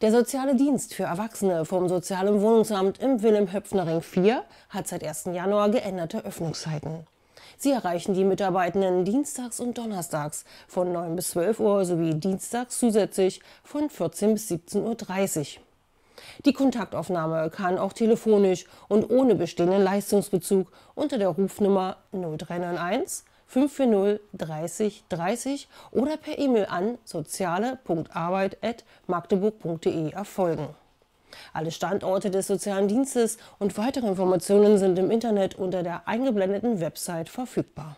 Der soziale Dienst für Erwachsene vom Sozialen Wohnungsamt im Wilhelm-Höpfner-Ring 4 hat seit 1. Januar geänderte Öffnungszeiten. Sie erreichen die Mitarbeitenden dienstags und donnerstags von 9 bis 12 Uhr sowie dienstags zusätzlich von 14 bis 17.30 Uhr. Die Kontaktaufnahme kann auch telefonisch und ohne bestehenden Leistungsbezug unter der Rufnummer 0391 540 30 30 oder per E-Mail an soziale.arbeit.magdeburg.de erfolgen. Alle Standorte des sozialen Dienstes und weitere Informationen sind im Internet unter der eingeblendeten Website verfügbar.